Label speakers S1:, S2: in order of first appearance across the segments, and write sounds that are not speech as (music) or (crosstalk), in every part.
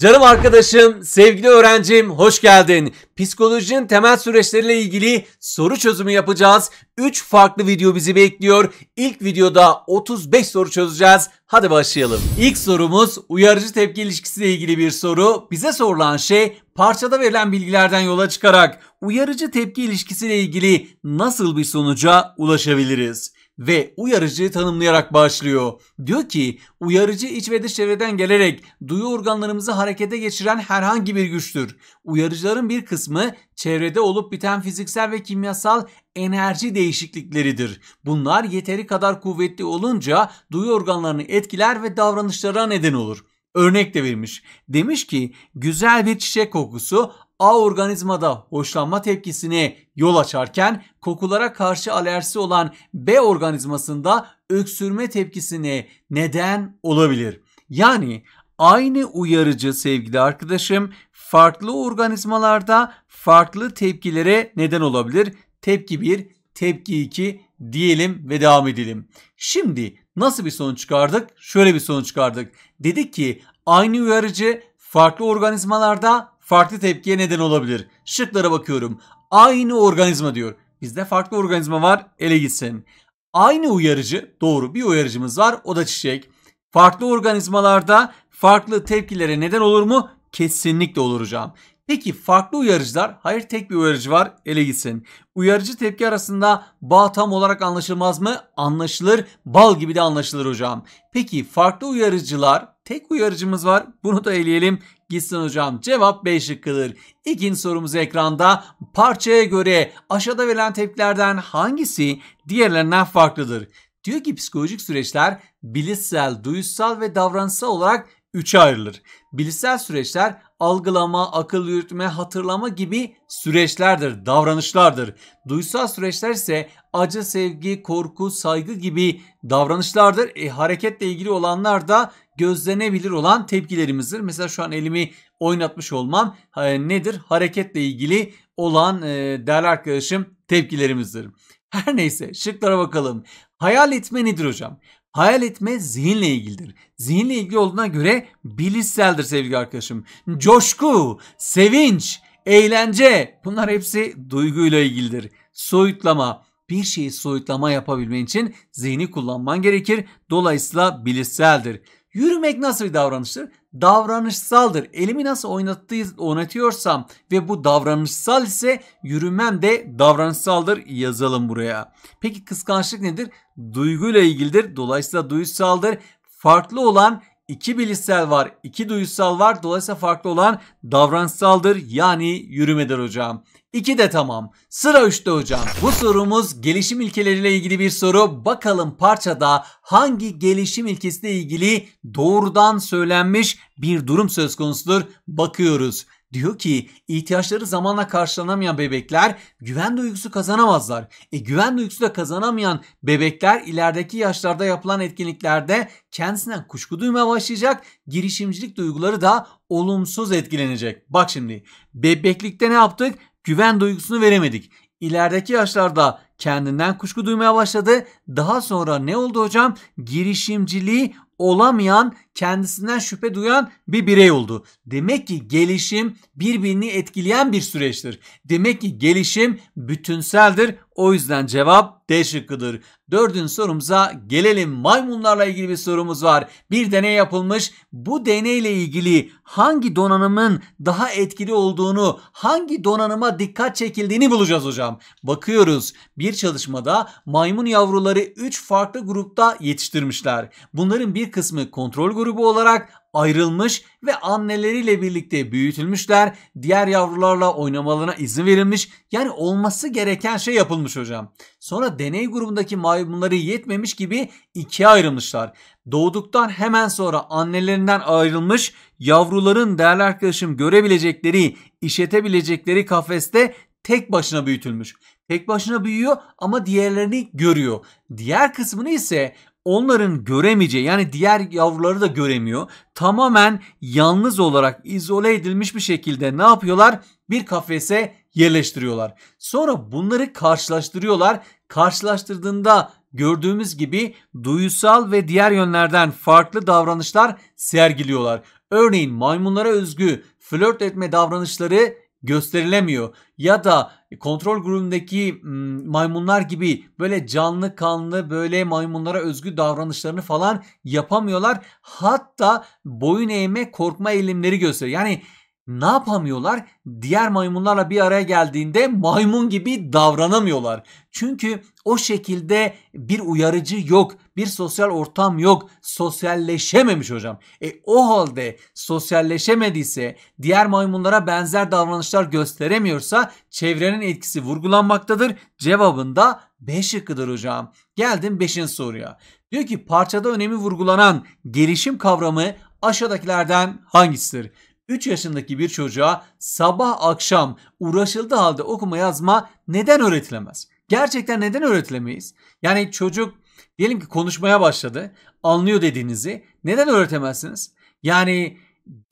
S1: Canım arkadaşım, sevgili öğrencim hoş geldin. Psikolojinin temel süreçleriyle ilgili soru çözümü yapacağız. 3 farklı video bizi bekliyor. İlk videoda 35 soru çözeceğiz. Hadi başlayalım. İlk sorumuz uyarıcı tepki ilişkisiyle ilgili bir soru. Bize sorulan şey parçada verilen bilgilerden yola çıkarak uyarıcı tepki ilişkisiyle ilgili nasıl bir sonuca ulaşabiliriz? ve uyarıcıyı tanımlayarak başlıyor. Diyor ki uyarıcı iç ve dış çevreden gelerek duyu organlarımızı harekete geçiren herhangi bir güçtür. Uyarıcıların bir kısmı çevrede olup biten fiziksel ve kimyasal enerji değişiklikleridir. Bunlar yeteri kadar kuvvetli olunca duyu organlarını etkiler ve davranışlara neden olur. Örnek de vermiş. Demiş ki güzel bir çiçek kokusu A organizmada hoşlanma tepkisini yol açarken kokulara karşı alerjisi olan B organizmasında öksürme tepkisine neden olabilir. Yani aynı uyarıcı sevgili arkadaşım farklı organizmalarda farklı tepkilere neden olabilir. Tepki 1, tepki 2 diyelim ve devam edelim. Şimdi nasıl bir sonuç çıkardık? Şöyle bir sonuç çıkardık. Dedik ki aynı uyarıcı farklı organizmalarda farklı tepkiye neden olabilir. Şıklara bakıyorum. Aynı organizma diyor. Bizde farklı organizma var ele gitsin. Aynı uyarıcı doğru bir uyarıcımız var o da çiçek. Farklı organizmalarda farklı tepkilere neden olur mu? Kesinlikle olur hocam. Peki farklı uyarıcılar? Hayır tek bir uyarıcı var ele gitsin. Uyarıcı tepki arasında bağ tam olarak anlaşılmaz mı? Anlaşılır. Bal gibi de anlaşılır hocam. Peki farklı uyarıcılar? Tek uyarıcımız var. Bunu da eleyelim. Gitsin hocam cevap 5 şıkkıdır. İkinci sorumuz ekranda parçaya göre aşağıda verilen tepkilerden hangisi diğerlerinden farklıdır? Diyor ki psikolojik süreçler bilişsel, duyusal ve davranışsal olarak üçe ayrılır. Bilişsel süreçler algılama, akıl yürütme, hatırlama gibi süreçlerdir, davranışlardır. Duysal süreçler ise acı, sevgi, korku, saygı gibi davranışlardır. E, hareketle ilgili olanlar da gözlenebilir olan tepkilerimizdir. Mesela şu an elimi oynatmış olmam e, nedir? Hareketle ilgili olan e, değerli arkadaşım tepkilerimizdir. Her neyse şıklara bakalım. Hayal etme nedir hocam? Hayal etme zihinle ilgilidir. Zihinle ilgili olduğuna göre bilişseldir sevgili arkadaşım. Coşku, sevinç, eğlence bunlar hepsi duyguyla ilgilidir. Soyutlama, bir şeyi soyutlama yapabilmen için zihni kullanman gerekir. Dolayısıyla bilişseldir. Yürümek nasıl bir davranıştır? Davranışsaldır. Elimi nasıl oynattığı, oynatıyorsam ve bu davranışsal ise yürümem de davranışsaldır yazalım buraya. Peki kıskançlık nedir? Duyguyla ilgilidir. Dolayısıyla duyusaldır. Farklı olan iki bilişsel var, iki duyusal var. Dolayısıyla farklı olan davranışsaldır yani yürümedir hocam. İki de tamam. Sıra 3'te hocam. Bu sorumuz gelişim ilkeleriyle ilgili bir soru. Bakalım parçada hangi gelişim ilkesiyle ilgili doğrudan söylenmiş bir durum söz konusudur? Bakıyoruz. Diyor ki ihtiyaçları zamanla karşılanamayan bebekler güven duygusu kazanamazlar. E güven duygusu da kazanamayan bebekler ilerideki yaşlarda yapılan etkinliklerde kendisinden kuşku duymaya başlayacak. Girişimcilik duyguları da olumsuz etkilenecek. Bak şimdi bebeklikte ne yaptık? güven duygusunu veremedik. İlerideki yaşlarda kendinden kuşku duymaya başladı. Daha sonra ne oldu hocam? Girişimciliği olamayan kendisinden şüphe duyan bir birey oldu. Demek ki gelişim birbirini etkileyen bir süreçtir. Demek ki gelişim bütünseldir. O yüzden cevap D şıkkıdır. Dördüncü sorumuza gelelim. Maymunlarla ilgili bir sorumuz var. Bir deney yapılmış. Bu deney ile ilgili hangi donanımın daha etkili olduğunu, hangi donanıma dikkat çekildiğini bulacağız hocam. Bakıyoruz. Bir çalışmada maymun yavruları 3 farklı grupta yetiştirmişler. Bunların bir kısmı kontrol grubu grubu olarak ayrılmış ve anneleriyle birlikte büyütülmüşler. Diğer yavrularla oynamalarına izin verilmiş. Yani olması gereken şey yapılmış hocam. Sonra deney grubundaki maymunları yetmemiş gibi ikiye ayrılmışlar. Doğduktan hemen sonra annelerinden ayrılmış yavruların değerli arkadaşım görebilecekleri, işletebilecekleri kafeste tek başına büyütülmüş. Tek başına büyüyor ama diğerlerini görüyor. Diğer kısmını ise onların göremeyeceği yani diğer yavruları da göremiyor. Tamamen yalnız olarak izole edilmiş bir şekilde ne yapıyorlar? Bir kafese yerleştiriyorlar. Sonra bunları karşılaştırıyorlar. Karşılaştırdığında gördüğümüz gibi duyusal ve diğer yönlerden farklı davranışlar sergiliyorlar. Örneğin maymunlara özgü flört etme davranışları gösterilemiyor. Ya da kontrol grubundaki maymunlar gibi böyle canlı kanlı böyle maymunlara özgü davranışlarını falan yapamıyorlar. Hatta boyun eğme korkma eğilimleri gösteriyor. Yani ne yapamıyorlar? Diğer maymunlarla bir araya geldiğinde maymun gibi davranamıyorlar. Çünkü o şekilde bir uyarıcı yok, bir sosyal ortam yok. Sosyalleşememiş hocam. E o halde sosyalleşemediyse, diğer maymunlara benzer davranışlar gösteremiyorsa çevrenin etkisi vurgulanmaktadır. Cevabında 5 şıkkıdır hocam. Geldim 5. soruya. Diyor ki parçada önemi vurgulanan gelişim kavramı aşağıdakilerden hangisidir? 3 yaşındaki bir çocuğa sabah akşam uğraşıldığı halde okuma yazma neden öğretilemez? Gerçekten neden öğretilemeyiz? Yani çocuk diyelim ki konuşmaya başladı, anlıyor dediğinizi neden öğretemezsiniz? Yani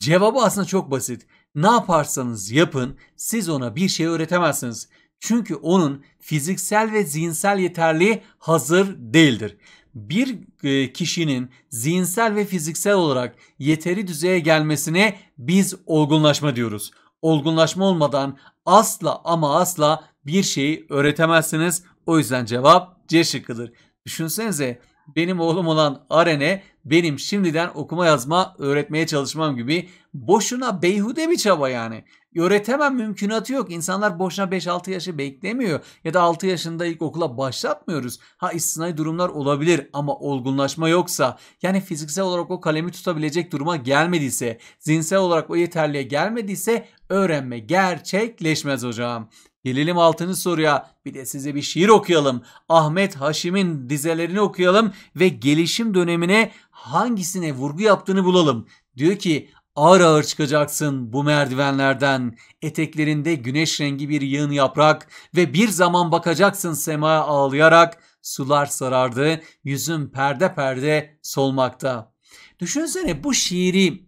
S1: cevabı aslında çok basit. Ne yaparsanız yapın siz ona bir şey öğretemezsiniz. Çünkü onun fiziksel ve zihinsel yeterliği hazır değildir bir e, kişinin zihinsel ve fiziksel olarak yeteri düzeye gelmesine biz olgunlaşma diyoruz. Olgunlaşma olmadan asla ama asla bir şeyi öğretemezsiniz. O yüzden cevap C şıkkıdır. Düşünsenize benim oğlum olan Aren'e benim şimdiden okuma yazma öğretmeye çalışmam gibi boşuna beyhude bir çaba yani. Öğretemem mümkünatı yok. İnsanlar boşuna 5-6 yaşı beklemiyor ya da 6 yaşında ilk okula başlatmıyoruz. Ha istisnai durumlar olabilir ama olgunlaşma yoksa yani fiziksel olarak o kalemi tutabilecek duruma gelmediyse, zihinsel olarak o yeterliğe gelmediyse öğrenme gerçekleşmez hocam. Gelelim altını soruya. Bir de size bir şiir okuyalım. Ahmet Haşim'in dizelerini okuyalım ve gelişim dönemine hangisine vurgu yaptığını bulalım. Diyor ki ağır ağır çıkacaksın bu merdivenlerden. Eteklerinde güneş rengi bir yığın yaprak ve bir zaman bakacaksın semaya ağlayarak sular sarardı, yüzüm perde perde solmakta. Düşünsene bu şiiri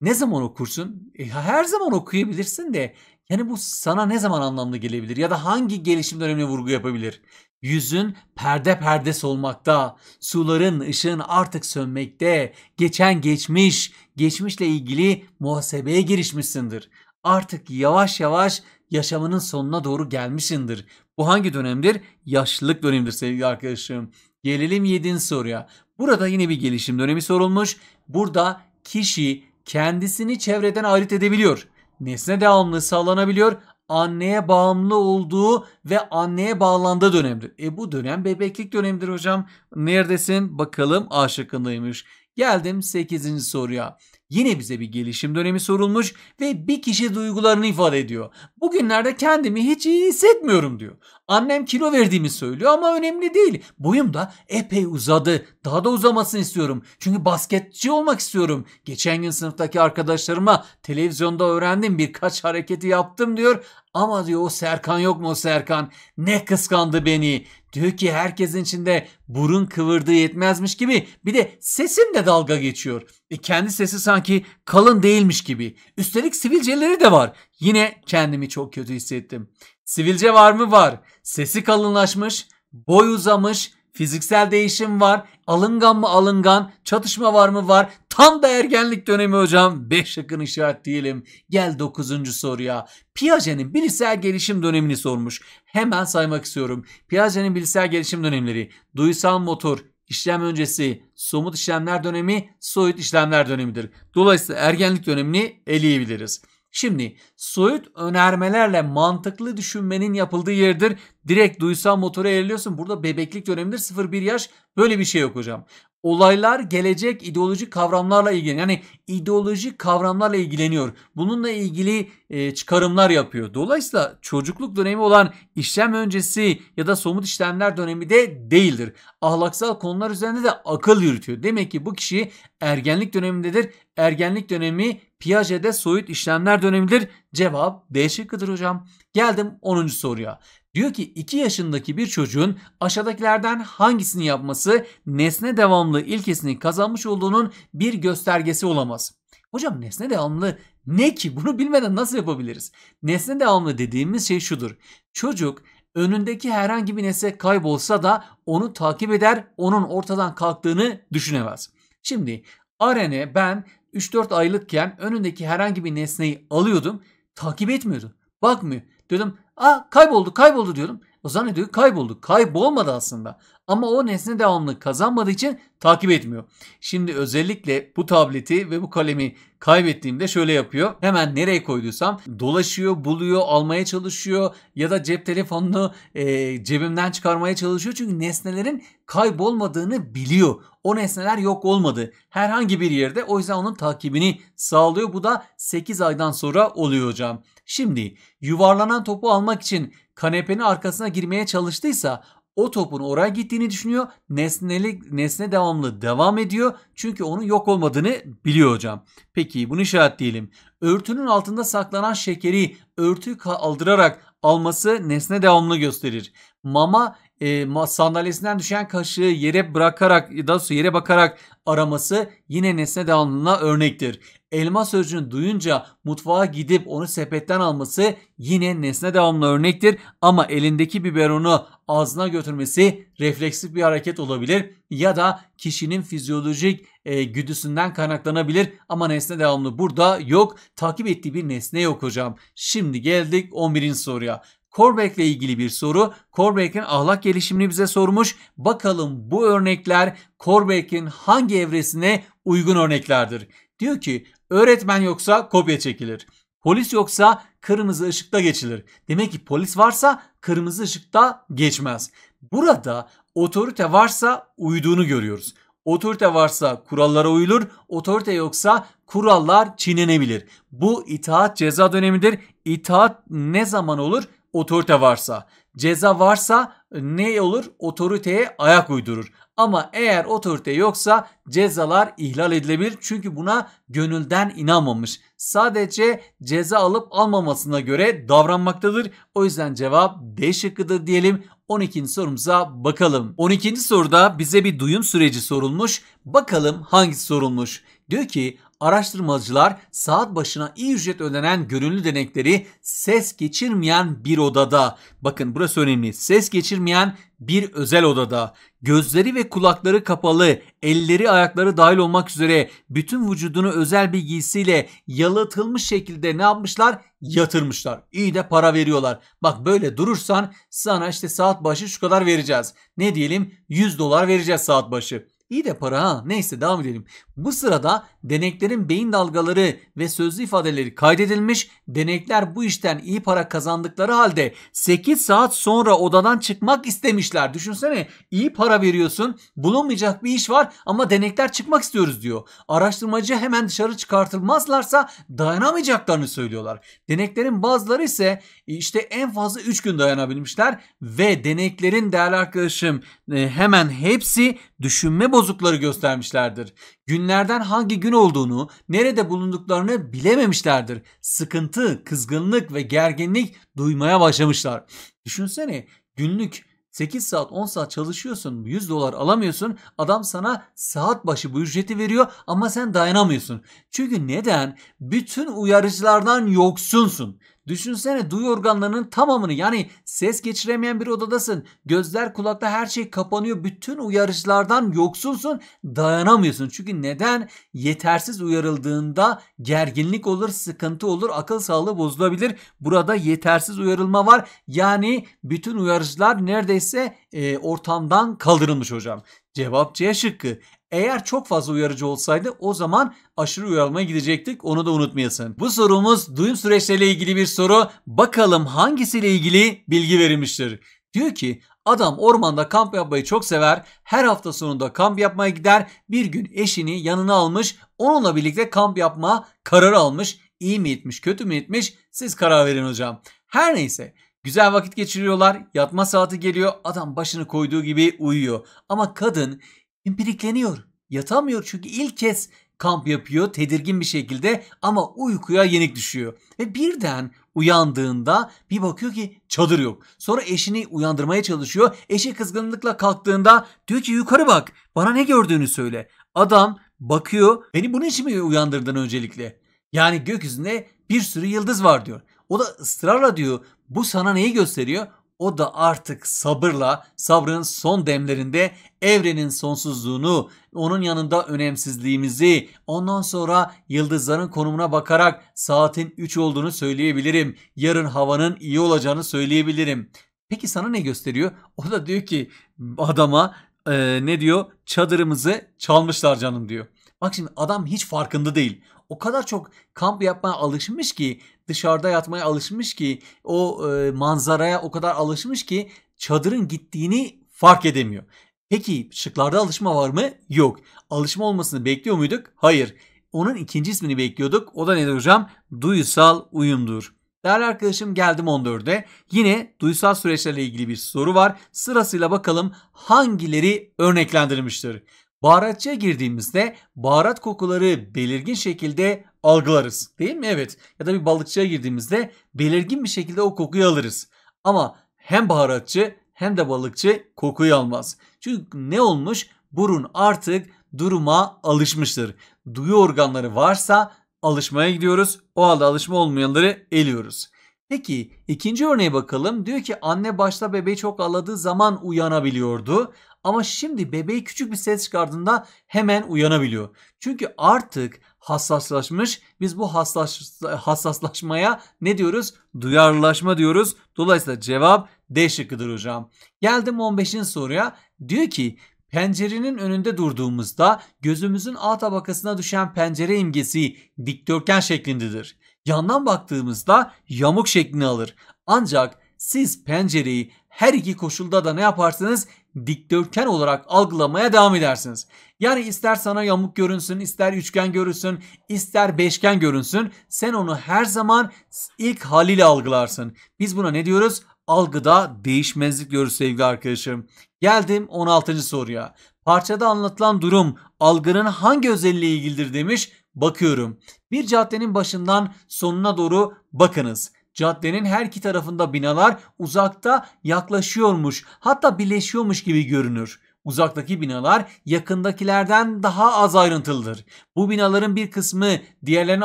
S1: ne zaman okursun? E, her zaman okuyabilirsin de yani bu sana ne zaman anlamlı gelebilir ya da hangi gelişim dönemine vurgu yapabilir? Yüzün perde perdesi olmakta, suların ışığın artık sönmekte, geçen geçmiş, geçmişle ilgili muhasebeye girişmişsindir. Artık yavaş yavaş yaşamının sonuna doğru gelmişsindir. Bu hangi dönemdir? Yaşlılık dönemidir sevgili arkadaşım. Gelelim 7. soruya. Burada yine bir gelişim dönemi sorulmuş. Burada kişi kendisini çevreden ayırt edebiliyor nesne devamlılığı sağlanabiliyor. Anneye bağımlı olduğu ve anneye bağlandığı dönemdir. E bu dönem bebeklik dönemidir hocam. Neredesin? Bakalım A şıkkındaymış. Geldim 8. soruya. Yine bize bir gelişim dönemi sorulmuş ve bir kişi duygularını ifade ediyor. Bugünlerde kendimi hiç iyi hissetmiyorum diyor. Annem kilo verdiğimi söylüyor ama önemli değil. Boyum da epey uzadı. Daha da uzamasını istiyorum. Çünkü basketçi olmak istiyorum. Geçen gün sınıftaki arkadaşlarıma televizyonda öğrendim birkaç hareketi yaptım diyor. Ama diyor o Serkan yok mu o Serkan? Ne kıskandı beni. Diyor ki herkesin içinde burun kıvırdığı yetmezmiş gibi bir de sesim de dalga geçiyor. Ve kendi sesi sanki kalın değilmiş gibi. Üstelik sivilceleri de var. Yine kendimi çok kötü hissettim. Sivilce var mı? Var. Sesi kalınlaşmış, boy uzamış, fiziksel değişim var, alıngan mı alıngan, çatışma var mı var. Tam da ergenlik dönemi hocam. Beş yakın işaret değilim. Gel dokuzuncu soruya. Piaget'in bilişsel gelişim dönemini sormuş. Hemen saymak istiyorum. Piaget'in bilişsel gelişim dönemleri. Duysal motor, İşlem öncesi somut işlemler dönemi soyut işlemler dönemidir. Dolayısıyla ergenlik dönemini eleyebiliriz. Şimdi soyut önermelerle mantıklı düşünmenin yapıldığı yerdir. Direkt duysal motora eğiliyorsun. Burada bebeklik dönemidir 0-1 yaş. Böyle bir şey yok hocam. Olaylar gelecek ideolojik kavramlarla ilgili yani ideolojik kavramlarla ilgileniyor. Bununla ilgili e, çıkarımlar yapıyor. Dolayısıyla çocukluk dönemi olan işlem öncesi ya da somut işlemler dönemi de değildir. Ahlaksal konular üzerinde de akıl yürütüyor. Demek ki bu kişi ergenlik dönemindedir. Ergenlik dönemi Piaget'de soyut işlemler dönemidir. Cevap D şıkkıdır hocam. Geldim 10. soruya. Diyor ki 2 yaşındaki bir çocuğun aşağıdakilerden hangisini yapması nesne devamlı ilkesini kazanmış olduğunun bir göstergesi olamaz. Hocam nesne devamlı ne ki? (laughs) Bunu bilmeden nasıl yapabiliriz? Nesne devamlı dediğimiz şey şudur. Çocuk önündeki herhangi bir nesne kaybolsa da onu takip eder, onun ortadan kalktığını düşünemez. Şimdi Arene ben 3-4 aylıkken önündeki herhangi bir nesneyi alıyordum, takip etmiyordum. Bakmıyor. Dedim. Aa kayboldu kayboldu diyorum. O zannediyor kayboldu. Kaybolmadı aslında ama o nesne devamlı kazanmadığı için takip etmiyor. Şimdi özellikle bu tableti ve bu kalemi kaybettiğimde şöyle yapıyor. Hemen nereye koyduysam dolaşıyor, buluyor, almaya çalışıyor ya da cep telefonunu e, cebimden çıkarmaya çalışıyor. Çünkü nesnelerin kaybolmadığını biliyor. O nesneler yok olmadı. Herhangi bir yerde o yüzden onun takibini sağlıyor. Bu da 8 aydan sonra oluyor hocam. Şimdi yuvarlanan topu almak için kanepenin arkasına girmeye çalıştıysa o topun oraya gittiğini düşünüyor. Nesnelik, nesne devamlı devam ediyor. Çünkü onun yok olmadığını biliyor hocam. Peki bunu işaretleyelim. Örtünün altında saklanan şekeri örtüyü kaldırarak alması nesne devamlı gösterir. Mama e, sandalyesinden düşen kaşığı yere bırakarak daha doğrusu yere bakarak araması yine nesne devamlılığına örnektir. Elma sözcüğünü duyunca mutfağa gidip onu sepetten alması yine nesne devamlı örnektir ama elindeki biberonu ağzına götürmesi refleksif bir hareket olabilir ya da kişinin fizyolojik e, güdüsünden kaynaklanabilir ama nesne devamlı burada yok. Takip ettiği bir nesne yok hocam. Şimdi geldik 11. soruya. Korbeck'le ilgili bir soru. Korbeck'in ahlak gelişimini bize sormuş. Bakalım bu örnekler Korbeck'in hangi evresine uygun örneklerdir? Diyor ki öğretmen yoksa kopya çekilir. Polis yoksa kırmızı ışıkta geçilir. Demek ki polis varsa kırmızı ışıkta geçmez. Burada otorite varsa uyduğunu görüyoruz. Otorite varsa kurallara uyulur, otorite yoksa kurallar çiğnenebilir. Bu itaat ceza dönemidir. İtaat ne zaman olur? otorite varsa. Ceza varsa e, ne olur? Otoriteye ayak uydurur. Ama eğer otorite yoksa cezalar ihlal edilebilir. Çünkü buna gönülden inanmamış. Sadece ceza alıp almamasına göre davranmaktadır. O yüzden cevap D şıkkıdır diyelim. 12. sorumuza bakalım. 12. soruda bize bir duyum süreci sorulmuş. Bakalım hangisi sorulmuş? Diyor ki araştırmacılar saat başına iyi ücret ödenen gönüllü denekleri ses geçirmeyen bir odada. Bakın burası önemli. Ses geçirmeyen bir özel odada. Gözleri ve kulakları kapalı, elleri ayakları dahil olmak üzere bütün vücudunu özel bir giysiyle yalıtılmış şekilde ne yapmışlar? Yatırmışlar. İyi de para veriyorlar. Bak böyle durursan sana işte saat başı şu kadar vereceğiz. Ne diyelim? 100 dolar vereceğiz saat başı. İyi de para ha. Neyse devam edelim. Bu sırada deneklerin beyin dalgaları ve sözlü ifadeleri kaydedilmiş. Denekler bu işten iyi para kazandıkları halde 8 saat sonra odadan çıkmak istemişler. Düşünsene iyi para veriyorsun. Bulunmayacak bir iş var ama denekler çıkmak istiyoruz diyor. Araştırmacı hemen dışarı çıkartılmazlarsa dayanamayacaklarını söylüyorlar. Deneklerin bazıları ise e, işte en fazla 3 gün dayanabilmişler ve deneklerin değerli arkadaşım e, hemen hepsi düşünme boyunca bozukları göstermişlerdir. Günlerden hangi gün olduğunu, nerede bulunduklarını bilememişlerdir. Sıkıntı, kızgınlık ve gerginlik duymaya başlamışlar. Düşünsene günlük 8 saat 10 saat çalışıyorsun 100 dolar alamıyorsun adam sana saat başı bu ücreti veriyor ama sen dayanamıyorsun. Çünkü neden? Bütün uyarıcılardan yoksunsun. Düşünsene duy organlarının tamamını yani ses geçiremeyen bir odadasın. Gözler kulakta her şey kapanıyor. Bütün uyarışlardan yoksunsun. Dayanamıyorsun. Çünkü neden? Yetersiz uyarıldığında gerginlik olur, sıkıntı olur, akıl sağlığı bozulabilir. Burada yetersiz uyarılma var. Yani bütün uyarıcılar neredeyse e, ortamdan kaldırılmış hocam. Cevap C şıkkı. Eğer çok fazla uyarıcı olsaydı o zaman aşırı uyarılmaya gidecektik. Onu da unutmayasın. Bu sorumuz duyum süreçleriyle ilgili bir soru. Bakalım hangisiyle ilgili bilgi verilmiştir. Diyor ki adam ormanda kamp yapmayı çok sever. Her hafta sonunda kamp yapmaya gider. Bir gün eşini yanına almış. Onunla birlikte kamp yapma kararı almış. İyi mi etmiş kötü mü etmiş siz karar verin hocam. Her neyse Güzel vakit geçiriyorlar. Yatma saati geliyor. Adam başını koyduğu gibi uyuyor. Ama kadın impirikleniyor. Yatamıyor çünkü ilk kez kamp yapıyor tedirgin bir şekilde ama uykuya yenik düşüyor. Ve birden uyandığında bir bakıyor ki çadır yok. Sonra eşini uyandırmaya çalışıyor. Eşi kızgınlıkla kalktığında diyor ki yukarı bak bana ne gördüğünü söyle. Adam bakıyor beni bunun için mi uyandırdın öncelikle? Yani gökyüzünde bir sürü yıldız var diyor. O da ısrarla diyor. Bu sana neyi gösteriyor? O da artık sabırla, sabrın son demlerinde evrenin sonsuzluğunu, onun yanında önemsizliğimizi, ondan sonra yıldızların konumuna bakarak saatin 3 olduğunu söyleyebilirim. Yarın havanın iyi olacağını söyleyebilirim. Peki sana ne gösteriyor? O da diyor ki adama e, ne diyor? Çadırımızı çalmışlar canım diyor. Bak şimdi adam hiç farkında değil o kadar çok kamp yapmaya alışmış ki dışarıda yatmaya alışmış ki o e, manzaraya o kadar alışmış ki çadırın gittiğini fark edemiyor. Peki şıklarda alışma var mı? Yok. Alışma olmasını bekliyor muyduk? Hayır. Onun ikinci ismini bekliyorduk. O da nedir hocam? Duyusal uyumdur. Değerli arkadaşım geldim 14'e. Yine duysal süreçlerle ilgili bir soru var. Sırasıyla bakalım hangileri örneklendirilmiştir. Baharatçıya girdiğimizde baharat kokuları belirgin şekilde algılarız. Değil mi? Evet. Ya da bir balıkçıya girdiğimizde belirgin bir şekilde o kokuyu alırız. Ama hem baharatçı hem de balıkçı kokuyu almaz. Çünkü ne olmuş? Burun artık duruma alışmıştır. Duyu organları varsa alışmaya gidiyoruz. O halde alışma olmayanları eliyoruz. Peki ikinci örneğe bakalım. Diyor ki anne başta bebeği çok aladığı zaman uyanabiliyordu. Ama şimdi bebeği küçük bir ses çıkardığında hemen uyanabiliyor. Çünkü artık hassaslaşmış. Biz bu hassas, hassaslaşmaya ne diyoruz? Duyarlılaşma diyoruz. Dolayısıyla cevap D şıkkıdır hocam. Geldim 15'in soruya. Diyor ki Pencerenin önünde durduğumuzda gözümüzün A tabakasına düşen pencere imgesi dikdörtgen şeklindedir. Yandan baktığımızda yamuk şeklini alır. Ancak siz pencereyi her iki koşulda da ne yaparsınız? dikdörtgen olarak algılamaya devam edersiniz. Yani ister sana yamuk görünsün, ister üçgen görünsün, ister beşgen görünsün sen onu her zaman ilk haliyle algılarsın. Biz buna ne diyoruz? Algıda değişmezlik diyoruz sevgili arkadaşım. Geldim 16. soruya. Parçada anlatılan durum algının hangi özelliği ilgilidir demiş. Bakıyorum. Bir caddenin başından sonuna doğru bakınız. Caddenin her iki tarafında binalar uzakta yaklaşıyormuş, hatta birleşiyormuş gibi görünür. Uzaktaki binalar yakındakilerden daha az ayrıntılıdır. Bu binaların bir kısmı diğerlerinin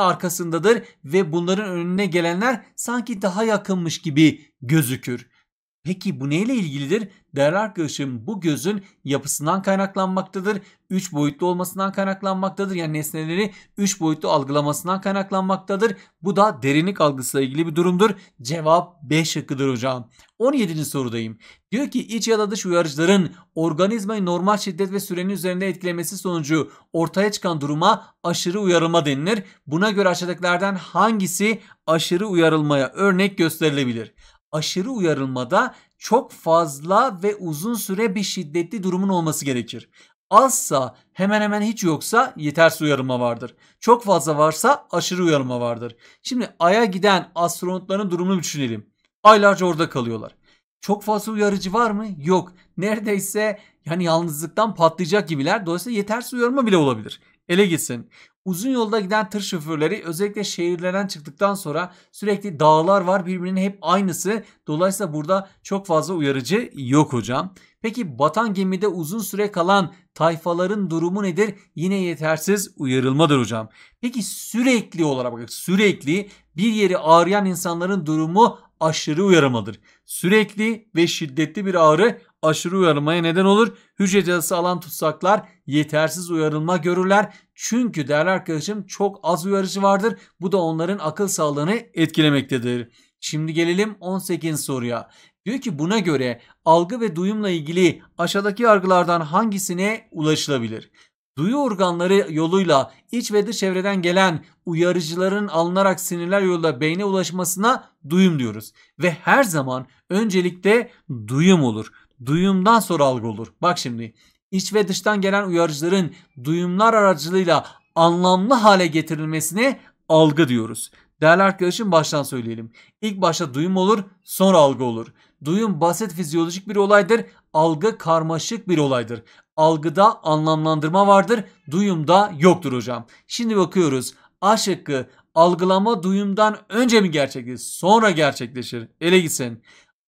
S1: arkasındadır ve bunların önüne gelenler sanki daha yakınmış gibi gözükür. Peki bu neyle ilgilidir? Değerli arkadaşım bu gözün yapısından kaynaklanmaktadır. 3 boyutlu olmasından kaynaklanmaktadır. Yani nesneleri 3 boyutlu algılamasından kaynaklanmaktadır. Bu da derinlik algısıyla ilgili bir durumdur. Cevap 5 şıkkıdır hocam. 17. sorudayım. Diyor ki iç ya da dış uyarıcıların organizmayı normal şiddet ve sürenin üzerinde etkilemesi sonucu ortaya çıkan duruma aşırı uyarılma denilir. Buna göre aşağıdakilerden hangisi aşırı uyarılmaya örnek gösterilebilir? aşırı uyarılmada çok fazla ve uzun süre bir şiddetli durumun olması gerekir. Azsa hemen hemen hiç yoksa yetersiz uyarılma vardır. Çok fazla varsa aşırı uyarılma vardır. Şimdi Ay'a giden astronotların durumunu düşünelim. Aylarca orada kalıyorlar. Çok fazla uyarıcı var mı? Yok. Neredeyse yani yalnızlıktan patlayacak gibiler. Dolayısıyla yetersiz uyarma bile olabilir. Ele gitsin. Uzun yolda giden tır şoförleri özellikle şehirlerden çıktıktan sonra sürekli dağlar var birbirinin hep aynısı. Dolayısıyla burada çok fazla uyarıcı yok hocam. Peki batan gemide uzun süre kalan tayfaların durumu nedir? Yine yetersiz uyarılmadır hocam. Peki sürekli olarak bak sürekli bir yeri ağrıyan insanların durumu aşırı uyaramadır. Sürekli ve şiddetli bir ağrı aşırı uyarılmaya neden olur. Hücre cihazı alan tutsaklar yetersiz uyarılma görürler. Çünkü değerli arkadaşım çok az uyarıcı vardır. Bu da onların akıl sağlığını etkilemektedir. Şimdi gelelim 18 soruya. Diyor ki buna göre algı ve duyumla ilgili aşağıdaki yargılardan hangisine ulaşılabilir? duyu organları yoluyla iç ve dış çevreden gelen uyarıcıların alınarak sinirler yoluyla beyne ulaşmasına duyum diyoruz. Ve her zaman öncelikle duyum olur. Duyumdan sonra algı olur. Bak şimdi iç ve dıştan gelen uyarıcıların duyumlar aracılığıyla anlamlı hale getirilmesine algı diyoruz. Değerli arkadaşım baştan söyleyelim. İlk başta duyum olur sonra algı olur. Duyum basit fizyolojik bir olaydır. Algı karmaşık bir olaydır. Algıda anlamlandırma vardır. Duyumda yoktur hocam. Şimdi bakıyoruz. A şıkkı algılama duyumdan önce mi gerçekleşir? Sonra gerçekleşir. Ele gitsin.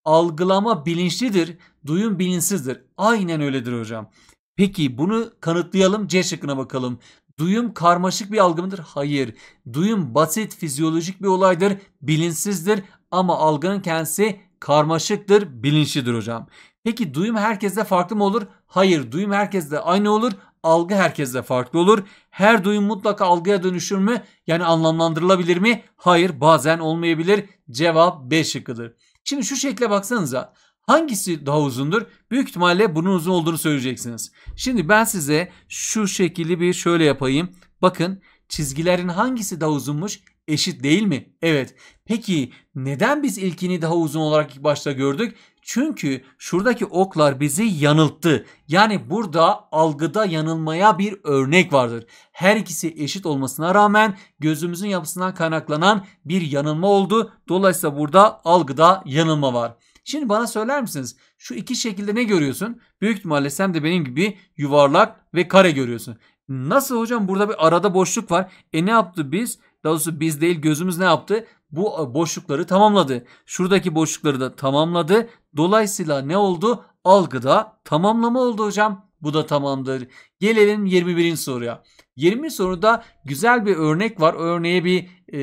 S1: Algılama bilinçlidir. Duyum bilinçsizdir. Aynen öyledir hocam. Peki bunu kanıtlayalım. C şıkkına bakalım. Duyum karmaşık bir algı mıdır? Hayır. Duyum basit fizyolojik bir olaydır. Bilinçsizdir ama algının kendisi karmaşıktır, bilinçlidir hocam. Peki duyum herkeste farklı mı olur? Hayır, duyum herkeste aynı olur. Algı herkeste farklı olur. Her duyum mutlaka algıya dönüşür mü? Yani anlamlandırılabilir mi? Hayır, bazen olmayabilir. Cevap B şıkkıdır. Şimdi şu şekle baksanıza. Hangisi daha uzundur? Büyük ihtimalle bunun uzun olduğunu söyleyeceksiniz. Şimdi ben size şu şekilli bir şöyle yapayım. Bakın çizgilerin hangisi daha uzunmuş? eşit değil mi? Evet. Peki neden biz ilkini daha uzun olarak ilk başta gördük? Çünkü şuradaki oklar bizi yanılttı. Yani burada algıda yanılmaya bir örnek vardır. Her ikisi eşit olmasına rağmen gözümüzün yapısından kaynaklanan bir yanılma oldu. Dolayısıyla burada algıda yanılma var. Şimdi bana söyler misiniz? Şu iki şekilde ne görüyorsun? Büyük ihtimalle sen de benim gibi yuvarlak ve kare görüyorsun. Nasıl hocam burada bir arada boşluk var. E ne yaptı biz? Daha doğrusu biz değil gözümüz ne yaptı? Bu e, boşlukları tamamladı. Şuradaki boşlukları da tamamladı. Dolayısıyla ne oldu? Algıda tamamlama oldu hocam. Bu da tamamdır. Gelelim 21. soruya. 20 soruda güzel bir örnek var. O örneğe bir e,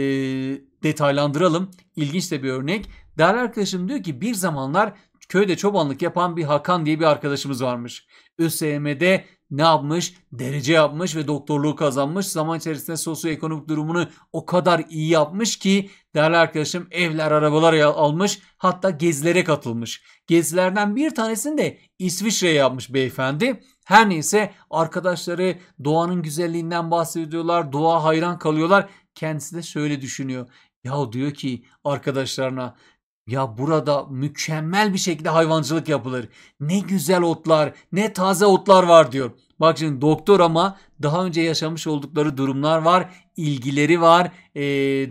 S1: detaylandıralım. İlginç de bir örnek. Değerli arkadaşım diyor ki bir zamanlar köyde çobanlık yapan bir Hakan diye bir arkadaşımız varmış. ÖSYM'de ne yapmış? Derece yapmış ve doktorluğu kazanmış. Zaman içerisinde sosyoekonomik durumunu o kadar iyi yapmış ki değerli arkadaşım evler, arabalar almış. Hatta gezilere katılmış. Gezilerden bir tanesini de İsviçre'ye yapmış beyefendi. Her neyse arkadaşları doğanın güzelliğinden bahsediyorlar. Doğa hayran kalıyorlar. Kendisi de şöyle düşünüyor. Ya diyor ki arkadaşlarına ya burada mükemmel bir şekilde hayvancılık yapılır. Ne güzel otlar, ne taze otlar var diyor. Bak şimdi doktor ama daha önce yaşamış oldukları durumlar var, ilgileri var. E,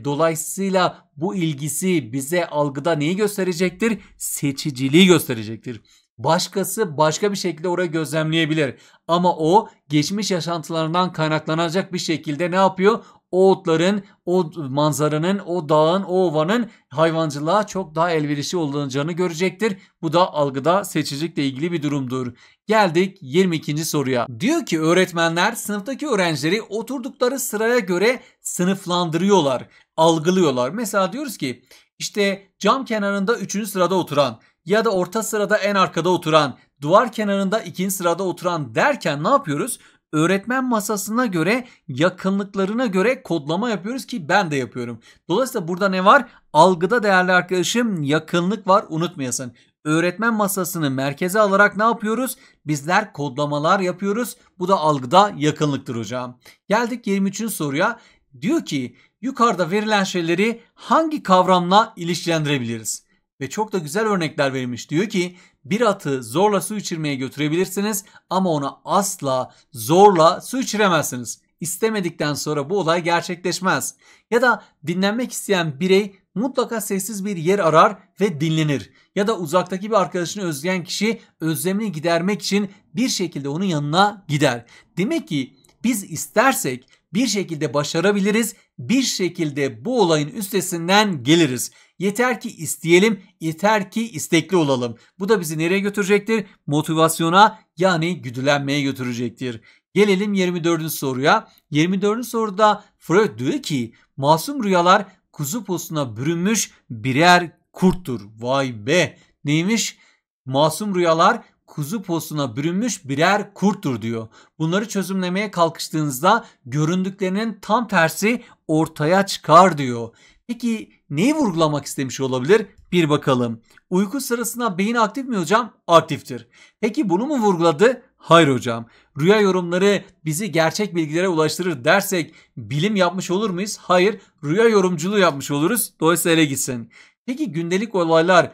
S1: dolayısıyla bu ilgisi bize algıda neyi gösterecektir? Seçiciliği gösterecektir. Başkası başka bir şekilde orayı gözlemleyebilir. Ama o geçmiş yaşantılarından kaynaklanacak bir şekilde ne yapıyor? O otların, o manzaranın, o dağın, o ovanın hayvancılığa çok daha elverişli olacağını görecektir. Bu da algıda seçicilikle ilgili bir durumdur. Geldik 22. soruya. Diyor ki öğretmenler sınıftaki öğrencileri oturdukları sıraya göre sınıflandırıyorlar, algılıyorlar. Mesela diyoruz ki işte cam kenarında 3. sırada oturan, ya da orta sırada en arkada oturan, duvar kenarında ikinci sırada oturan derken ne yapıyoruz? öğretmen masasına göre yakınlıklarına göre kodlama yapıyoruz ki ben de yapıyorum. Dolayısıyla burada ne var? Algıda değerli arkadaşım yakınlık var unutmayasın. Öğretmen masasını merkeze alarak ne yapıyoruz? Bizler kodlamalar yapıyoruz. Bu da algıda yakınlıktır hocam. Geldik 23. soruya. Diyor ki yukarıda verilen şeyleri hangi kavramla ilişkilendirebiliriz? ve çok da güzel örnekler verilmiş. Diyor ki bir atı zorla su içirmeye götürebilirsiniz ama ona asla zorla su içiremezsiniz. İstemedikten sonra bu olay gerçekleşmez. Ya da dinlenmek isteyen birey mutlaka sessiz bir yer arar ve dinlenir. Ya da uzaktaki bir arkadaşını özleyen kişi özlemini gidermek için bir şekilde onun yanına gider. Demek ki biz istersek bir şekilde başarabiliriz, bir şekilde bu olayın üstesinden geliriz. Yeter ki isteyelim, yeter ki istekli olalım. Bu da bizi nereye götürecektir? Motivasyona yani güdülenmeye götürecektir. Gelelim 24. soruya. 24. soruda Freud diyor ki masum rüyalar kuzu posuna bürünmüş birer kurttur. Vay be neymiş? Masum rüyalar kuzu posuna bürünmüş birer kurttur diyor. Bunları çözümlemeye kalkıştığınızda göründüklerinin tam tersi ortaya çıkar diyor. Peki neyi vurgulamak istemiş olabilir? Bir bakalım. Uyku sırasında beyin aktif mi hocam? Aktiftir. Peki bunu mu vurguladı? Hayır hocam. Rüya yorumları bizi gerçek bilgilere ulaştırır dersek bilim yapmış olur muyuz? Hayır. Rüya yorumculuğu yapmış oluruz. Dolayısıyla ele gitsin. Peki gündelik olaylar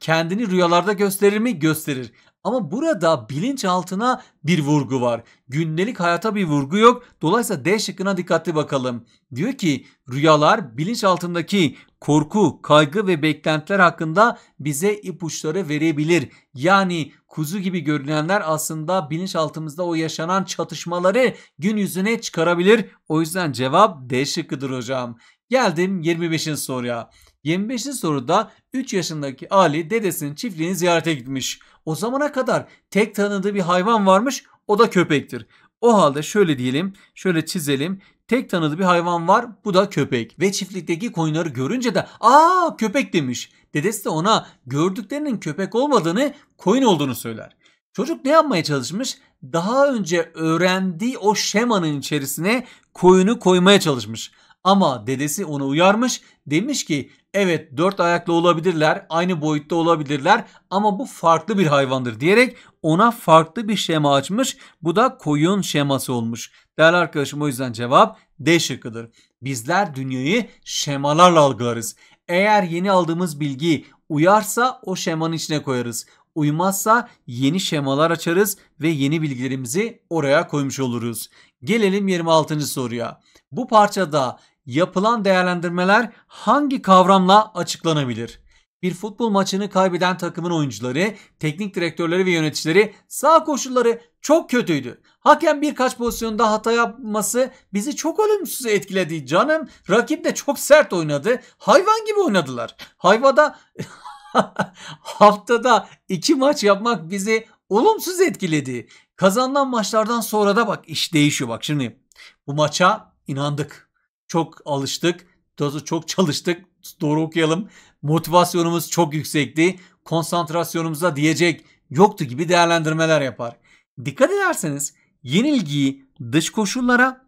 S1: kendini rüyalarda gösterir mi? Gösterir. Ama burada bilinçaltına bir vurgu var. Gündelik hayata bir vurgu yok. Dolayısıyla D şıkkına dikkatli bakalım. Diyor ki rüyalar bilinçaltındaki korku, kaygı ve beklentiler hakkında bize ipuçları verebilir. Yani kuzu gibi görünenler aslında bilinçaltımızda o yaşanan çatışmaları gün yüzüne çıkarabilir. O yüzden cevap D şıkkıdır hocam. Geldim 25. soruya. 25. soruda 3 yaşındaki Ali dedesinin çiftliğini ziyarete gitmiş. O zamana kadar tek tanıdığı bir hayvan varmış o da köpektir. O halde şöyle diyelim, şöyle çizelim. Tek tanıdığı bir hayvan var bu da köpek. Ve çiftlikteki koyunları görünce de aa köpek demiş. Dedesi de ona gördüklerinin köpek olmadığını koyun olduğunu söyler. Çocuk ne yapmaya çalışmış? Daha önce öğrendiği o şemanın içerisine koyunu koymaya çalışmış. Ama dedesi onu uyarmış demiş ki evet dört ayaklı olabilirler aynı boyutta olabilirler ama bu farklı bir hayvandır diyerek ona farklı bir şema açmış. Bu da koyun şeması olmuş. Değerli arkadaşım o yüzden cevap D şıkkıdır. Bizler dünyayı şemalarla algılarız. Eğer yeni aldığımız bilgi uyarsa o şemanın içine koyarız. Uymazsa yeni şemalar açarız ve yeni bilgilerimizi oraya koymuş oluruz. Gelelim 26. soruya. Bu parçada yapılan değerlendirmeler hangi kavramla açıklanabilir? Bir futbol maçını kaybeden takımın oyuncuları, teknik direktörleri ve yöneticileri sağ koşulları çok kötüydü. Hakem birkaç pozisyonda hata yapması bizi çok olumsuz etkiledi canım. Rakip de çok sert oynadı. Hayvan gibi oynadılar. Hayvada (laughs) haftada iki maç yapmak bizi olumsuz etkiledi. Kazanılan maçlardan sonra da bak iş değişiyor bak şimdi. Bu maça inandık çok alıştık. çok çalıştık. Doğru okuyalım. Motivasyonumuz çok yüksekti. Konsantrasyonumuza diyecek yoktu gibi değerlendirmeler yapar. Dikkat ederseniz yenilgiyi dış koşullara,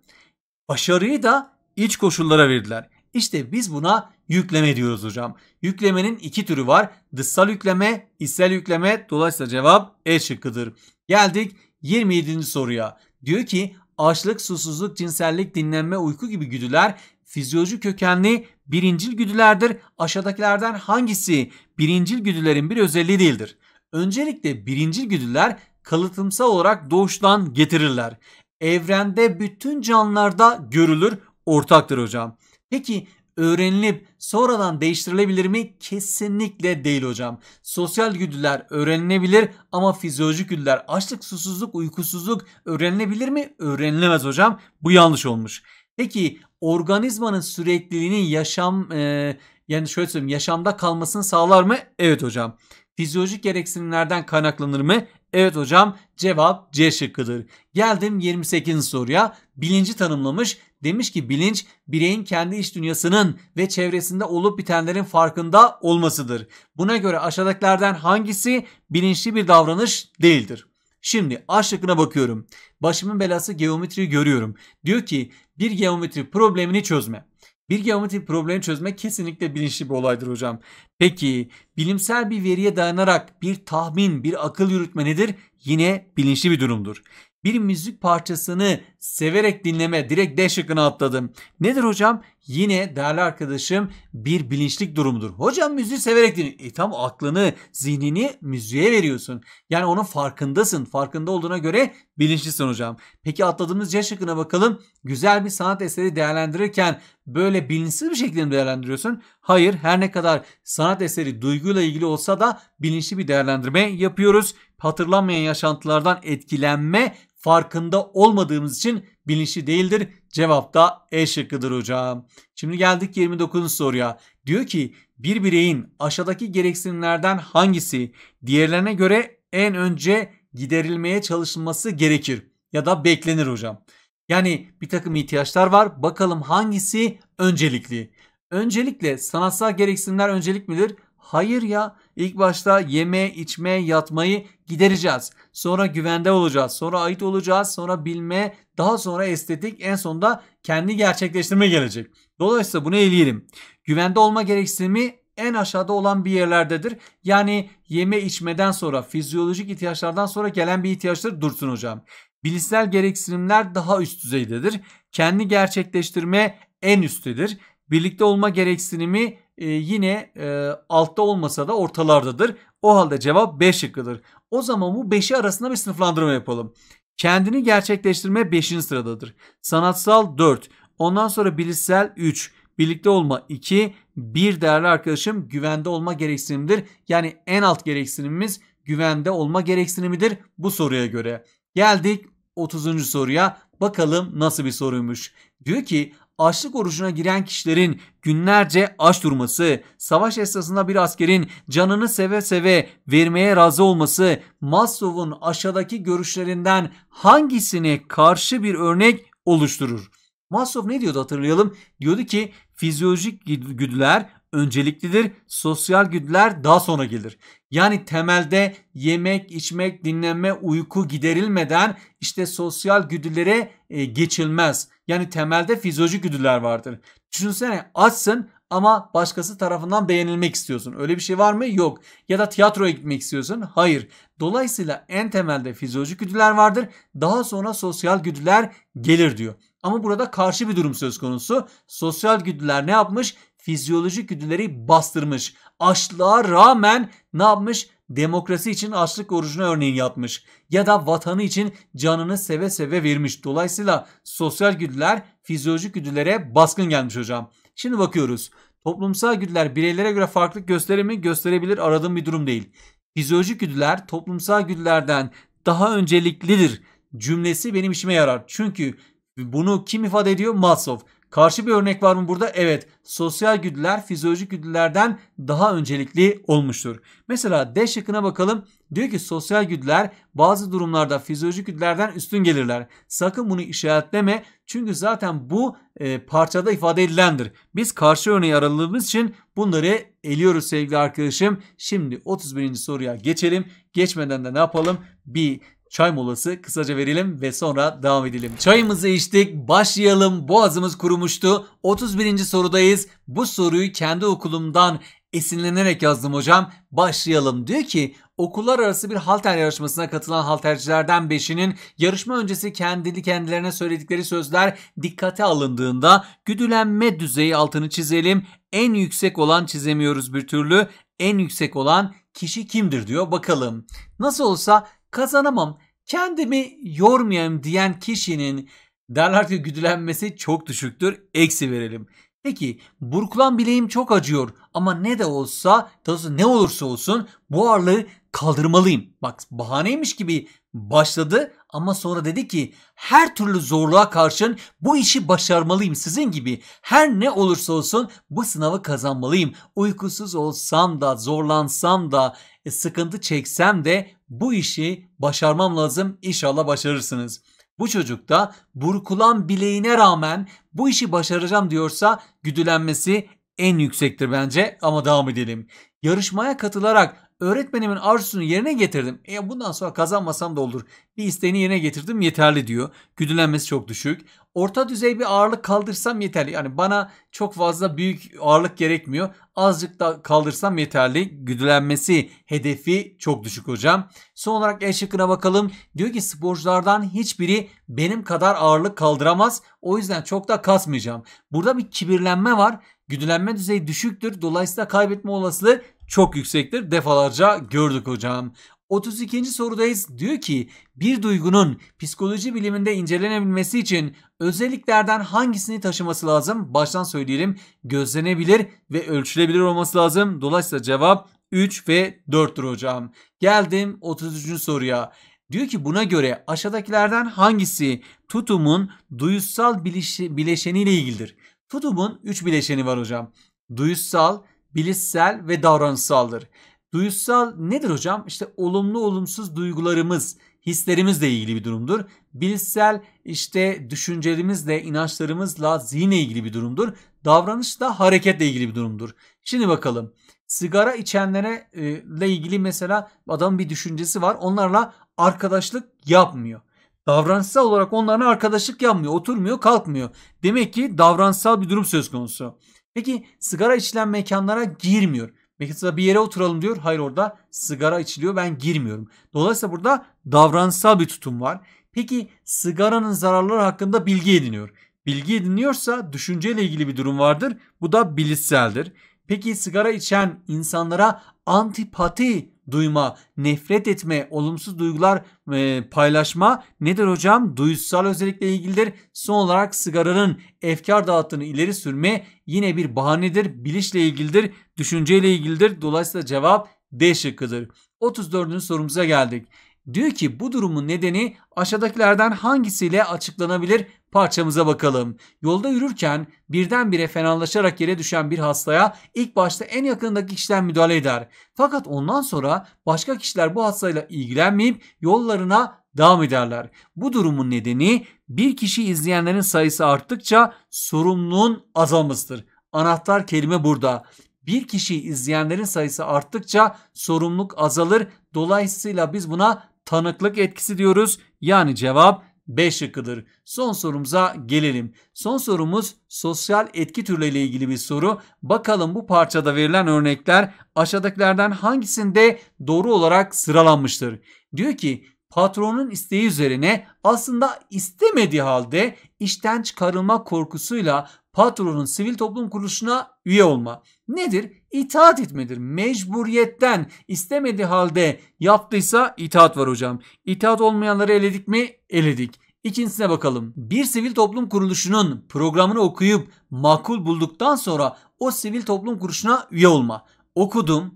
S1: başarıyı da iç koşullara verdiler. İşte biz buna yükleme diyoruz hocam. Yüklemenin iki türü var. Dışsal yükleme, içsel yükleme. Dolayısıyla cevap E şıkkıdır. Geldik 27. soruya. Diyor ki açlık, susuzluk, cinsellik, dinlenme, uyku gibi güdüler fizyoloji kökenli birincil güdülerdir. Aşağıdakilerden hangisi birincil güdülerin bir özelliği değildir? Öncelikle birincil güdüler kalıtımsal olarak doğuştan getirirler. Evrende bütün canlılarda görülür, ortaktır hocam. Peki öğrenilip sonradan değiştirilebilir mi? Kesinlikle değil hocam. Sosyal güdüler öğrenilebilir ama fizyolojik güdüler açlık, susuzluk, uykusuzluk öğrenilebilir mi? Öğrenilemez hocam. Bu yanlış olmuş. Peki organizmanın sürekliliğini yaşam e, yani şöyle söyleyeyim yaşamda kalmasını sağlar mı? Evet hocam. Fizyolojik gereksinimlerden kaynaklanır mı? Evet hocam cevap C şıkkıdır. Geldim 28. soruya. Bilinci tanımlamış. Demiş ki bilinç bireyin kendi iç dünyasının ve çevresinde olup bitenlerin farkında olmasıdır. Buna göre aşağıdakilerden hangisi bilinçli bir davranış değildir? Şimdi A şıkkına bakıyorum. Başımın belası geometri görüyorum. Diyor ki bir geometri problemini çözme. Bir geometri problemi çözmek kesinlikle bilinçli bir olaydır hocam. Peki bilimsel bir veriye dayanarak bir tahmin, bir akıl yürütme nedir? Yine bilinçli bir durumdur bir müzik parçasını severek dinleme direkt D şıkkına atladım. Nedir hocam? Yine değerli arkadaşım bir bilinçlik durumudur. Hocam müziği severek dinliyor. E tam aklını, zihnini müziğe veriyorsun. Yani onun farkındasın. Farkında olduğuna göre bilinçlisin hocam. Peki atladığımız C şıkkına bakalım. Güzel bir sanat eseri değerlendirirken böyle bilinçsiz bir şekilde mi değerlendiriyorsun? Hayır her ne kadar sanat eseri duyguyla ilgili olsa da bilinçli bir değerlendirme yapıyoruz. Hatırlanmayan yaşantılardan etkilenme farkında olmadığımız için bilinçli değildir. Cevap da E şıkkıdır hocam. Şimdi geldik 29. soruya. Diyor ki bir bireyin aşağıdaki gereksinimlerden hangisi diğerlerine göre en önce giderilmeye çalışılması gerekir ya da beklenir hocam. Yani bir takım ihtiyaçlar var. Bakalım hangisi öncelikli? Öncelikle sanatsal gereksinimler öncelik midir? Hayır ya. İlk başta yeme, içme, yatmayı gidereceğiz. Sonra güvende olacağız. Sonra ait olacağız. Sonra bilme. Daha sonra estetik. En sonunda kendi gerçekleştirme gelecek. Dolayısıyla bunu eleyelim. Güvende olma gereksinimi en aşağıda olan bir yerlerdedir. Yani yeme içmeden sonra fizyolojik ihtiyaçlardan sonra gelen bir ihtiyaçtır Dursun hocam. Bilişsel gereksinimler daha üst düzeydedir. Kendi gerçekleştirme en üsttedir. Birlikte olma gereksinimi e, yine e, altta olmasa da ortalardadır. O halde cevap B şıkkıdır. O zaman bu 5'i arasında bir sınıflandırma yapalım. Kendini gerçekleştirme 5. sıradadır. Sanatsal 4. Ondan sonra bilişsel 3. Birlikte olma 2. Bir değerli arkadaşım güvende olma gereksinimdir. Yani en alt gereksinimimiz güvende olma gereksinimidir bu soruya göre. Geldik 30. soruya. Bakalım nasıl bir soruymuş. Diyor ki açlık orucuna giren kişilerin günlerce aç durması, savaş esnasında bir askerin canını seve seve vermeye razı olması Maslow'un aşağıdaki görüşlerinden hangisini karşı bir örnek oluşturur? Maslow ne diyordu hatırlayalım. Diyordu ki fizyolojik güdüler önceliklidir. Sosyal güdüler daha sonra gelir. Yani temelde yemek, içmek, dinlenme, uyku giderilmeden işte sosyal güdülere e, geçilmez. Yani temelde fizyolojik güdüler vardır. Düşünsene açsın ama başkası tarafından beğenilmek istiyorsun. Öyle bir şey var mı? Yok. Ya da tiyatroya gitmek istiyorsun? Hayır. Dolayısıyla en temelde fizyolojik güdüler vardır. Daha sonra sosyal güdüler gelir diyor. Ama burada karşı bir durum söz konusu. Sosyal güdüler ne yapmış? fizyolojik güdüleri bastırmış. Açlığa rağmen ne yapmış? Demokrasi için açlık orucuna örneğin yapmış. Ya da vatanı için canını seve seve vermiş. Dolayısıyla sosyal güdüler fizyolojik güdülere baskın gelmiş hocam. Şimdi bakıyoruz. Toplumsal güdüler bireylere göre farklılık gösterir mi? Gösterebilir. Aradığım bir durum değil. Fizyolojik güdüler toplumsal güdülerden daha önceliklidir cümlesi benim işime yarar. Çünkü bunu kim ifade ediyor? Maslow. Karşı bir örnek var mı burada? Evet. Sosyal güdüler fizyolojik güdülerden daha öncelikli olmuştur. Mesela D şıkkına bakalım. Diyor ki sosyal güdüler bazı durumlarda fizyolojik güdülerden üstün gelirler. Sakın bunu işaretleme. Çünkü zaten bu e, parçada ifade edilendir. Biz karşı örneği aralığımız için bunları eliyoruz sevgili arkadaşım. Şimdi 31. soruya geçelim. Geçmeden de ne yapalım? Bir çay molası kısaca verelim ve sonra devam edelim. Çayımızı içtik, başlayalım. Boğazımız kurumuştu. 31. sorudayız. Bu soruyu kendi okulumdan esinlenerek yazdım hocam. Başlayalım. Diyor ki okullar arası bir halter yarışmasına katılan haltercilerden 5'inin yarışma öncesi kendili kendilerine söyledikleri sözler dikkate alındığında güdülenme düzeyi altını çizelim. En yüksek olan çizemiyoruz bir türlü. En yüksek olan kişi kimdir diyor bakalım. Nasıl olsa kazanamam, kendimi yormayayım diyen kişinin derler ki güdülenmesi çok düşüktür. Eksi verelim. Peki burkulan bileğim çok acıyor ama ne de olsa ne olursa olsun bu ağırlığı kaldırmalıyım. Bak bahaneymiş gibi başladı ama sonra dedi ki her türlü zorluğa karşın bu işi başarmalıyım sizin gibi. Her ne olursa olsun bu sınavı kazanmalıyım. Uykusuz olsam da zorlansam da e, sıkıntı çeksem de bu işi başarmam lazım inşallah başarırsınız. Bu çocuk da burkulan bileğine rağmen bu işi başaracağım diyorsa güdülenmesi en yüksektir bence ama devam edelim. Yarışmaya katılarak öğretmenimin arzusunu yerine getirdim. E bundan sonra kazanmasam da olur. Bir isteğini yerine getirdim yeterli diyor. Güdülenmesi çok düşük. Orta düzey bir ağırlık kaldırsam yeterli. Yani bana çok fazla büyük ağırlık gerekmiyor. Azıcık da kaldırsam yeterli. Güdülenmesi hedefi çok düşük hocam. Son olarak en şıkkına bakalım. Diyor ki sporculardan hiçbiri benim kadar ağırlık kaldıramaz. O yüzden çok da kasmayacağım. Burada bir kibirlenme var. Güdülenme düzeyi düşüktür. Dolayısıyla kaybetme olasılığı çok yüksektir. Defalarca gördük hocam. 32. sorudayız. Diyor ki bir duygunun psikoloji biliminde incelenebilmesi için özelliklerden hangisini taşıması lazım? Baştan söyleyelim. Gözlenebilir ve ölçülebilir olması lazım. Dolayısıyla cevap 3 ve 4'tür hocam. Geldim 33. soruya. Diyor ki buna göre aşağıdakilerden hangisi tutumun duyusal bileşeniyle ilgilidir? Tutumun 3 bileşeni var hocam. Duyusal, bilişsel ve davranışsaldır. Duyusal nedir hocam? İşte olumlu olumsuz duygularımız, hislerimizle ilgili bir durumdur. Bilişsel işte düşüncelerimizle, inançlarımızla, zihinle ilgili bir durumdur. Davranış da hareketle ilgili bir durumdur. Şimdi bakalım. Sigara içenlere e, ile ilgili mesela adam bir düşüncesi var. Onlarla arkadaşlık yapmıyor. Davranışsal olarak onlarla arkadaşlık yapmıyor. Oturmuyor, kalkmıyor. Demek ki davranışsal bir durum söz konusu. Peki sigara içilen mekanlara girmiyor. Mesela bir yere oturalım diyor. Hayır orada sigara içiliyor ben girmiyorum. Dolayısıyla burada davranışsal bir tutum var. Peki sigaranın zararları hakkında bilgi ediniyor. Bilgi ediniyorsa düşünceyle ilgili bir durum vardır. Bu da bilişseldir. Peki sigara içen insanlara antipati duyma, nefret etme, olumsuz duygular e, paylaşma nedir hocam? Duysal özellikle ilgilidir. Son olarak sigaranın efkar dağıttığını ileri sürme yine bir bahanedir. Bilişle ilgilidir, düşünceyle ilgilidir. Dolayısıyla cevap D şıkkıdır. 34. sorumuza geldik. Diyor ki bu durumun nedeni aşağıdakilerden hangisiyle açıklanabilir parçamıza bakalım. Yolda yürürken birdenbire fenalaşarak yere düşen bir hastaya ilk başta en yakındaki kişiden müdahale eder. Fakat ondan sonra başka kişiler bu hastayla ilgilenmeyip yollarına devam ederler. Bu durumun nedeni bir kişi izleyenlerin sayısı arttıkça sorumluluğun azalmasıdır. Anahtar kelime burada. Bir kişi izleyenlerin sayısı arttıkça sorumluluk azalır. Dolayısıyla biz buna tanıklık etkisi diyoruz. Yani cevap B şıkkıdır. Son sorumuza gelelim. Son sorumuz sosyal etki türleriyle ilgili bir soru. Bakalım bu parçada verilen örnekler aşağıdakilerden hangisinde doğru olarak sıralanmıştır? Diyor ki patronun isteği üzerine aslında istemediği halde işten çıkarılma korkusuyla patronun sivil toplum kuruluşuna üye olma. Nedir? İtaat etmedir. Mecburiyetten istemediği halde yaptıysa itaat var hocam. İtaat olmayanları eledik mi? Eledik. İkincisine bakalım. Bir sivil toplum kuruluşunun programını okuyup makul bulduktan sonra o sivil toplum kuruluşuna üye olma. Okudum,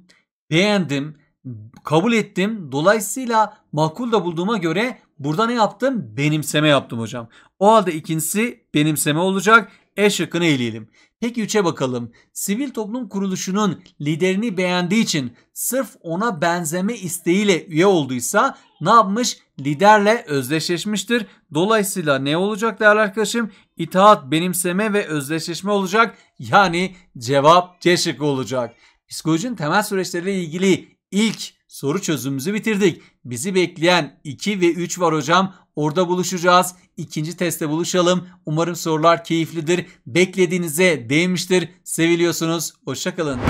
S1: beğendim, kabul ettim. Dolayısıyla makul da bulduğuma göre burada ne yaptım? Benimseme yaptım hocam. O halde ikincisi benimseme olacak. E şıkkını eleyelim. Peki üçe bakalım. Sivil toplum kuruluşunun liderini beğendiği için sırf ona benzeme isteğiyle üye olduysa ne yapmış? Liderle özdeşleşmiştir. Dolayısıyla ne olacak değerli arkadaşım? İtaat, benimseme ve özdeşleşme olacak. Yani cevap C şıkkı olacak. Psikolojinin temel süreçleriyle ilgili İlk soru çözümümüzü bitirdik. Bizi bekleyen 2 ve 3 var hocam. Orada buluşacağız. İkinci teste buluşalım. Umarım sorular keyiflidir. Beklediğinize değmiştir. Seviliyorsunuz. Hoşçakalın.